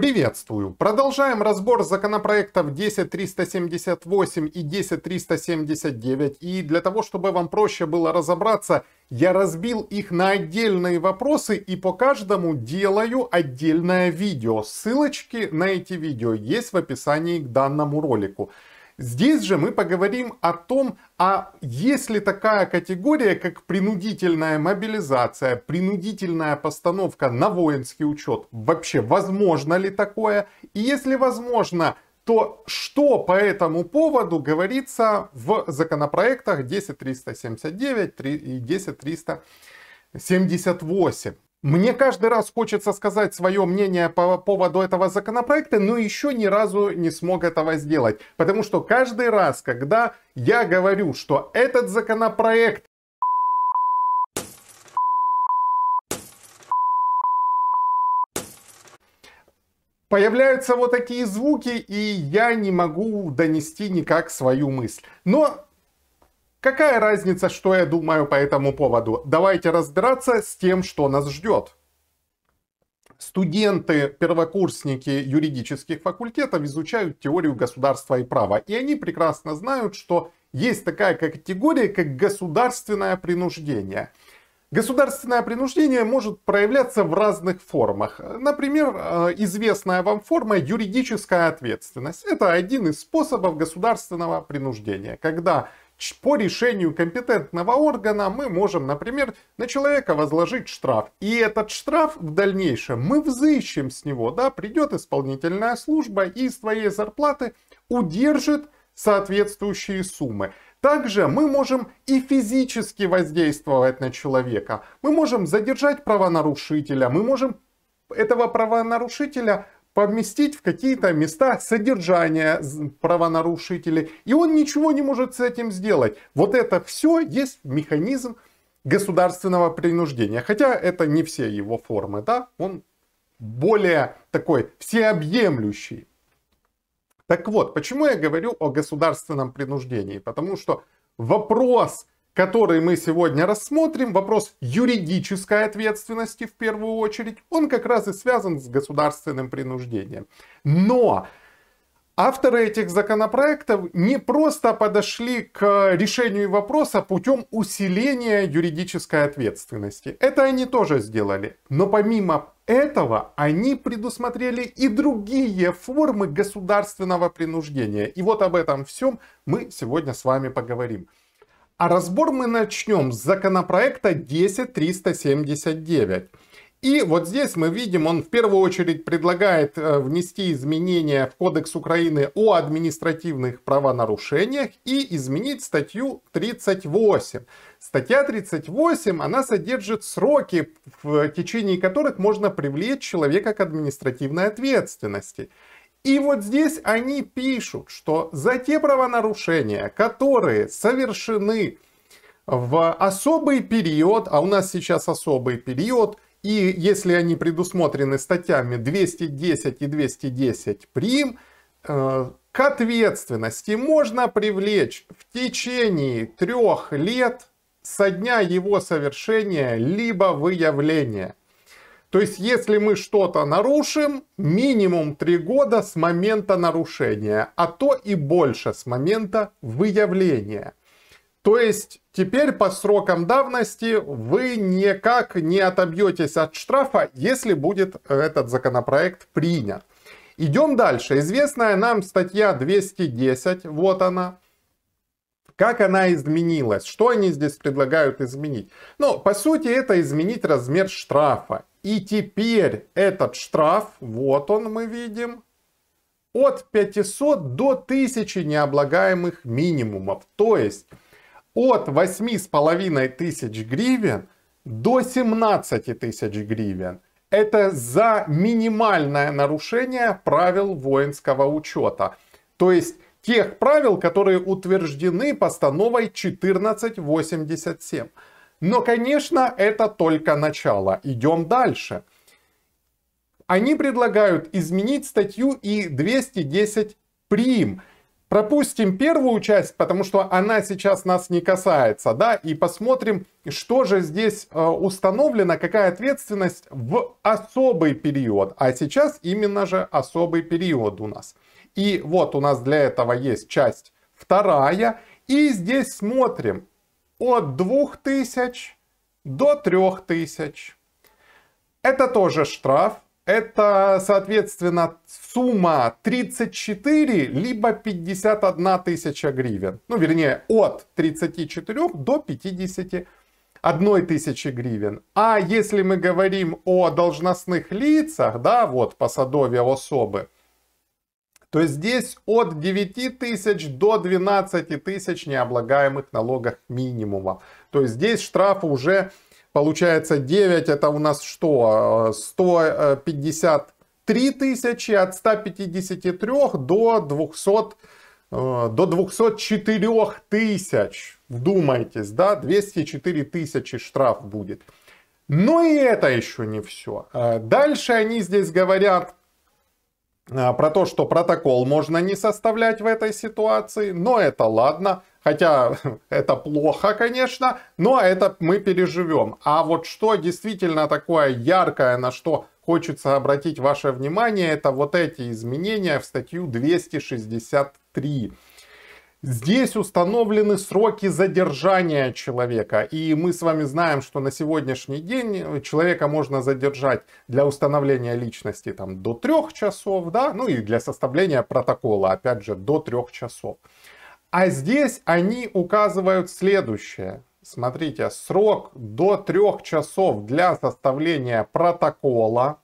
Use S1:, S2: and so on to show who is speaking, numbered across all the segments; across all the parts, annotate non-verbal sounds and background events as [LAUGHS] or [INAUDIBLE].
S1: Приветствую! Продолжаем разбор законопроектов 10378 и 10379. И для того, чтобы вам проще было разобраться, я разбил их на отдельные вопросы и по каждому делаю отдельное видео. Ссылочки на эти видео есть в описании к данному ролику. Здесь же мы поговорим о том, а есть ли такая категория, как принудительная мобилизация, принудительная постановка на воинский учет, вообще возможно ли такое? И если возможно, то что по этому поводу говорится в законопроектах 10379 и 10378? Мне каждый раз хочется сказать свое мнение по поводу этого законопроекта, но еще ни разу не смог этого сделать. Потому что каждый раз, когда я говорю, что этот законопроект Появляются вот такие звуки, и я не могу донести никак свою мысль. Но Какая разница, что я думаю по этому поводу? Давайте разбираться с тем, что нас ждет. Студенты, первокурсники юридических факультетов изучают теорию государства и права. И они прекрасно знают, что есть такая категория, как государственное принуждение. Государственное принуждение может проявляться в разных формах. Например, э, известная вам форма юридическая ответственность. Это один из способов государственного принуждения, когда по решению компетентного органа мы можем, например, на человека возложить штраф. И этот штраф в дальнейшем мы взыщем с него, да, придет исполнительная служба и из твоей зарплаты удержит соответствующие суммы. Также мы можем и физически воздействовать на человека. Мы можем задержать правонарушителя, мы можем этого правонарушителя поместить в какие-то места содержания правонарушителей. И он ничего не может с этим сделать. Вот это все есть механизм государственного принуждения. Хотя это не все его формы, да, он более такой всеобъемлющий. Так вот, почему я говорю о государственном принуждении? Потому что вопрос который мы сегодня рассмотрим, вопрос юридической ответственности в первую очередь, он как раз и связан с государственным принуждением. Но авторы этих законопроектов не просто подошли к решению вопроса путем усиления юридической ответственности. Это они тоже сделали. Но помимо этого они предусмотрели и другие формы государственного принуждения. И вот об этом всем мы сегодня с вами поговорим. А разбор мы начнем с законопроекта 10379. И вот здесь мы видим, он в первую очередь предлагает э, внести изменения в Кодекс Украины о административных правонарушениях и изменить статью 38. Статья 38, она содержит сроки, в течение которых можно привлечь человека к административной ответственности. И вот здесь они пишут, что за те правонарушения, которые совершены в особый период, а у нас сейчас особый период, и если они предусмотрены статьями 210 и 210 прим, э, к ответственности можно привлечь в течение трех лет со дня его совершения либо выявления. То есть, если мы что-то нарушим, минимум три года с момента нарушения, а то и больше с момента выявления. То есть, теперь по срокам давности вы никак не отобьетесь от штрафа, если будет этот законопроект принят. Идем дальше. Известная нам статья 210, вот она, как она изменилась? Что они здесь предлагают изменить? Ну, по сути, это изменить размер штрафа. И теперь этот штраф, вот он мы видим, от 500 до 1000 необлагаемых минимумов. То есть от 8,5 тысяч гривен до 17 тысяч гривен. Это за минимальное нарушение правил воинского учета. То есть тех правил, которые утверждены постановой 1487. Но, конечно, это только начало. Идем дальше. Они предлагают изменить статью и 210 прим. Пропустим первую часть, потому что она сейчас нас не касается, да, и посмотрим, что же здесь э, установлено, какая ответственность в особый период. А сейчас именно же особый период у нас – и вот у нас для этого есть часть вторая. И здесь смотрим от 2000 до 3000. Это тоже штраф. Это, соответственно, сумма 34, либо 51 тысяча гривен. Ну, вернее, от 34 до 50 одной тысячи гривен. А если мы говорим о должностных лицах, да, вот по садове особы, то здесь от 9 тысяч до 12 тысяч необлагаемых налогах минимума. То есть здесь штраф уже получается 9, это у нас что, 153 э, э, тысячи от 153 до 200 э, до 204 тысяч, вдумайтесь, да, 204 тысячи штраф будет. Но и это еще не все. Дальше они здесь говорят а, про то, что протокол можно не составлять в этой ситуации, но это ладно. Хотя [LAUGHS] это плохо, конечно, но это мы переживем. А вот что действительно такое яркое, на что хочется обратить ваше внимание, это вот эти изменения в статью 263. Здесь установлены сроки задержания человека. И мы с вами знаем, что на сегодняшний день э, человека можно задержать для установления личности там, до трех часов, да, ну и для составления протокола, опять же, до трех часов. А здесь они указывают следующее. Смотрите, срок до трех часов для составления протокола,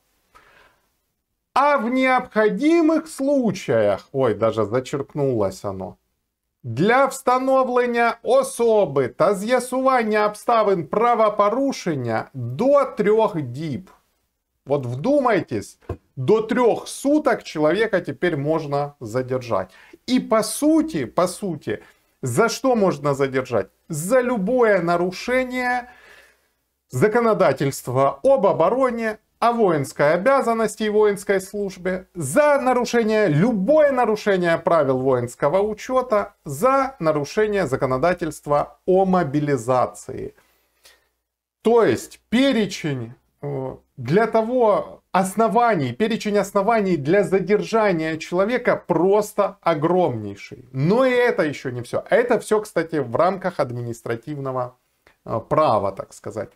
S1: а в необходимых случаях, ой, даже зачеркнулось оно, для встановлення особи та з'ясування обставин правопорушення до трьох діб. Вот вдумайтесь, до трех суток человека теперь можно задержать. И по сути, по сути, за что можно задержать? За любое нарушение законодательства об обороне, о воинской обязанности и воинской службе, за нарушение, любое нарушение правил воинского учета, за нарушение законодательства о мобилизации. То есть перечень э, для того оснований, перечень оснований для задержания человека просто огромнейший. Но и это еще не все. Это все, кстати, в рамках административного э, права, так сказать.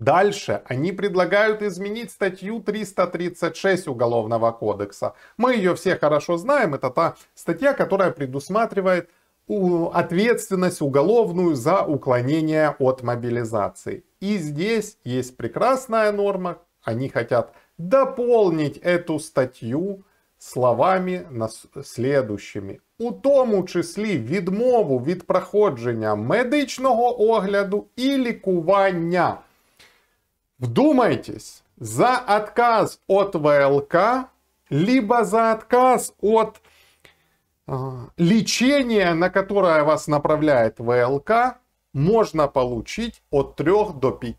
S1: Дальше они предлагают изменить статью 336 Уголовного кодекса. Мы ее все хорошо знаем, это та статья, которая предусматривает ответственность уголовную за уклонение от мобилизации. И здесь есть прекрасная норма, они хотят дополнить эту статью словами следующими. У тому числі відмову від проходження медичного огляду і лікування Вдумайтесь, за отказ от ВЛК, либо за отказ от э, лечения, на которое вас направляет ВЛК, можно получить от 3 до 5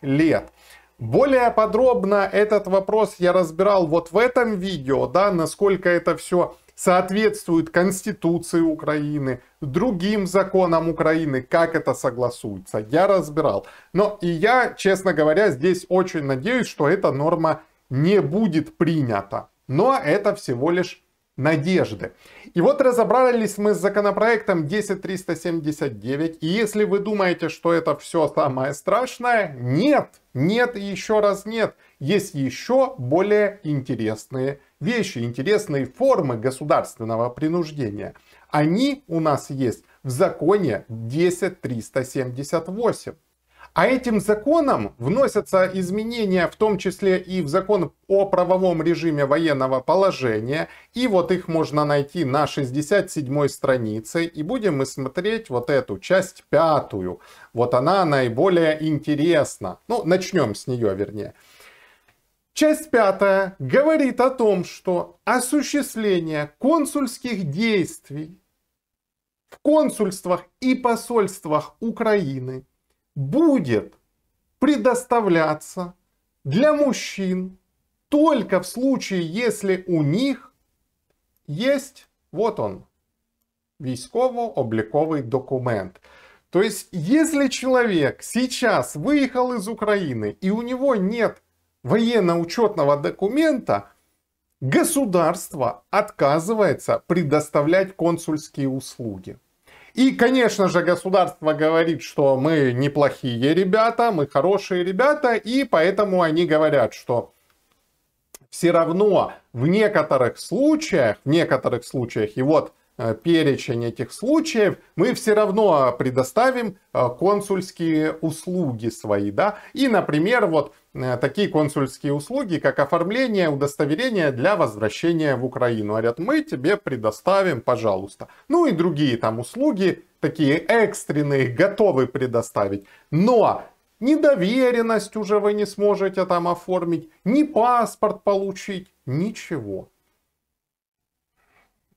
S1: лет. Более подробно этот вопрос я разбирал вот в этом видео, да, насколько это все соответствует Конституции Украины, другим законам Украины, как это согласуется. Я разбирал. Но и я, честно говоря, здесь очень надеюсь, что эта норма не будет принята. Но это всего лишь надежды. И вот разобрались мы с законопроектом 10379. И если вы думаете, что это все самое страшное, нет, нет и еще раз нет. Есть еще более интересные вещи, интересные формы государственного принуждения. Они у нас есть в законе 10378. А этим законом вносятся изменения, в том числе и в закон о правовом режиме военного положения. И вот их можно найти на 67-й странице. И будем мы смотреть вот эту часть пятую. Вот она наиболее интересна. Ну, начнем с нее, вернее. Часть пятая говорит о том, что осуществление консульских действий в консульствах и посольствах Украины – будет предоставляться для мужчин только в случае, если у них есть, вот он, військово обликовый документ. То есть, если человек сейчас выехал из Украины и у него нет военно-учетного документа, государство отказывается предоставлять консульские услуги. И, конечно же, государство говорит, что мы неплохие ребята, мы хорошие ребята, и поэтому они говорят, что все равно в некоторых случаях, в некоторых случаях, и вот Э, перечень этих случаев, мы все равно э, предоставим э, консульские услуги свои, да, и, например, вот такие консульские услуги, как оформление удостоверения для возвращения в Украину. Говорят, мы тебе предоставим, пожалуйста. Ну и другие там услуги, такие экстренные, готовы предоставить. Но недоверенность уже вы не сможете там оформить, ни паспорт получить, ничего.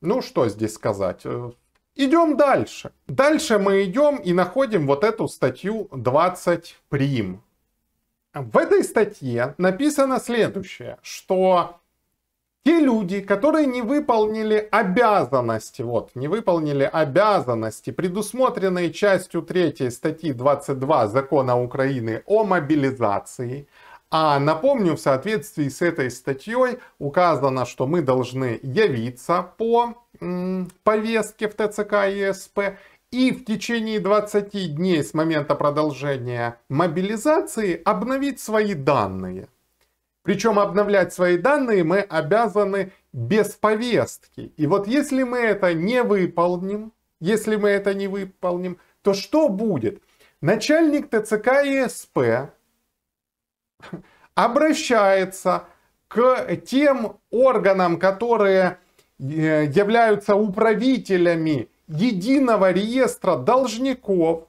S1: Ну, что здесь сказать? Э, идем дальше. Дальше мы идем и находим вот эту статью 20 прим. В этой статье написано следующее, что те люди, которые не выполнили обязанности, вот, не выполнили обязанности, предусмотренные частью 3 статьи 22 Закона Украины о мобилизации, а напомню, в соответствии с этой статьей указано, что мы должны явиться по повестке в ТЦК и СП и в течение 20 дней с момента продолжения мобилизации обновить свои данные. Причем обновлять свои данные мы обязаны без повестки. И вот если мы это не выполним, если мы это не выполним, то что будет? Начальник ТЦК и СП обращается к тем органам, которые э, являются управителями единого реестра должников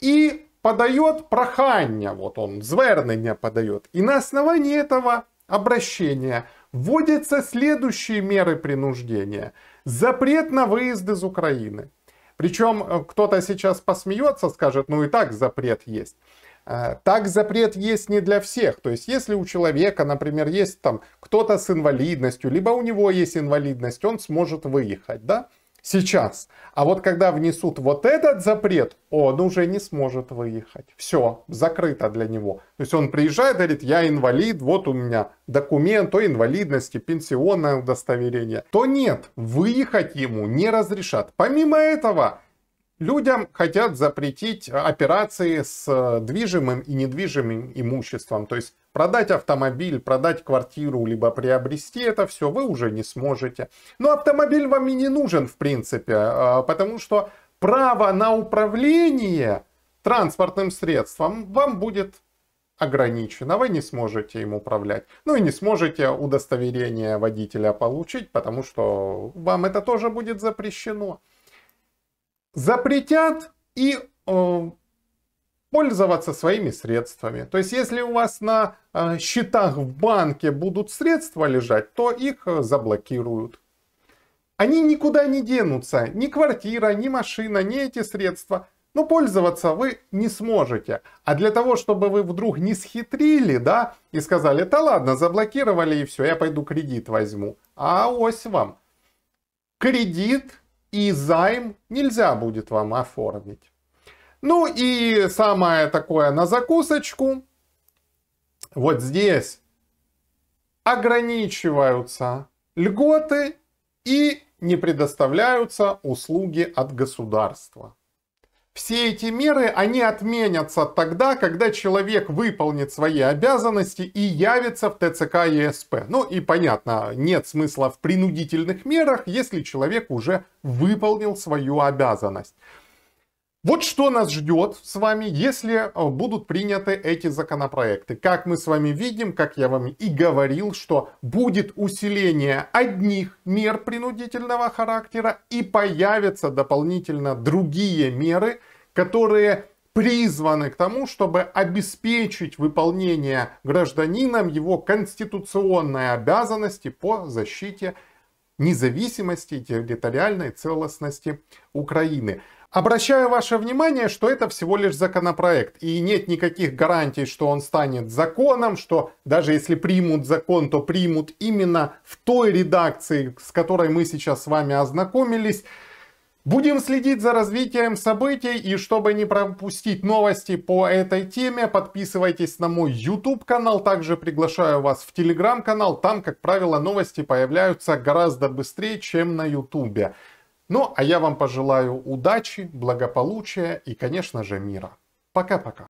S1: и подает прохання, вот он звернення подает. И на основании этого обращения вводятся следующие меры принуждения. Запрет на выезд из Украины. Причем э, кто-то сейчас посмеется, скажет, ну и так запрет есть. А, так запрет есть не для всех. То есть, если у человека, например, есть там кто-то с инвалидностью, либо у него есть инвалидность, он сможет выехать, да? Сейчас. А вот когда внесут вот этот запрет, он уже не сможет выехать. Все, закрыто для него. То есть он приезжает, говорит, я инвалид, вот у меня документ о инвалидности, пенсионное удостоверение. То нет, выехать ему не разрешат. Помимо этого, Людям хотят запретить э, операции с э, движимым и недвижимым имуществом. То есть продать автомобиль, продать квартиру, либо приобрести это все вы уже не сможете. Но автомобиль вам и не нужен, в принципе, э, потому что право на управление транспортным средством вам будет ограничено, вы не сможете им управлять. Ну и не сможете удостоверение водителя получить, потому что вам это тоже будет запрещено запретят и э, пользоваться своими средствами. То есть, если у вас на э, счетах в банке будут средства лежать, то их э, заблокируют. Они никуда не денутся. Ни квартира, ни машина, ни эти средства. Но пользоваться вы не сможете. А для того, чтобы вы вдруг не схитрили, да, и сказали, да ладно, заблокировали и все, я пойду кредит возьму. А ось вам. Кредит и займ нельзя будет вам оформить. Ну и самое такое на закусочку. Вот здесь ограничиваются льготы и не предоставляются услуги от государства. Все эти меры, они отменятся тогда, когда человек выполнит свои обязанности и явится в ТЦК ЕСП. Ну и понятно, нет смысла в принудительных мерах, если человек уже выполнил свою обязанность. Вот что нас ждет с вами, если э, будут приняты эти законопроекты. Как мы с вами видим, как я вам и говорил, что будет усиление одних мер принудительного характера и появятся дополнительно другие меры, которые призваны к тому, чтобы обеспечить выполнение гражданином его конституционной обязанности по защите независимости и территориальной целостности Украины. Обращаю ваше внимание, что это всего лишь законопроект, и нет никаких гарантий, что он станет законом, что даже если примут закон, то примут именно в той редакции, с которой мы сейчас с вами ознакомились. Будем следить за развитием событий и чтобы не пропустить новости по этой теме, подписывайтесь на мой YouTube канал, также приглашаю вас в Telegram канал, там, как правило, новости появляются гораздо быстрее, чем на YouTube. Ну, а я вам пожелаю удачи, благополучия и, конечно же, мира. Пока-пока.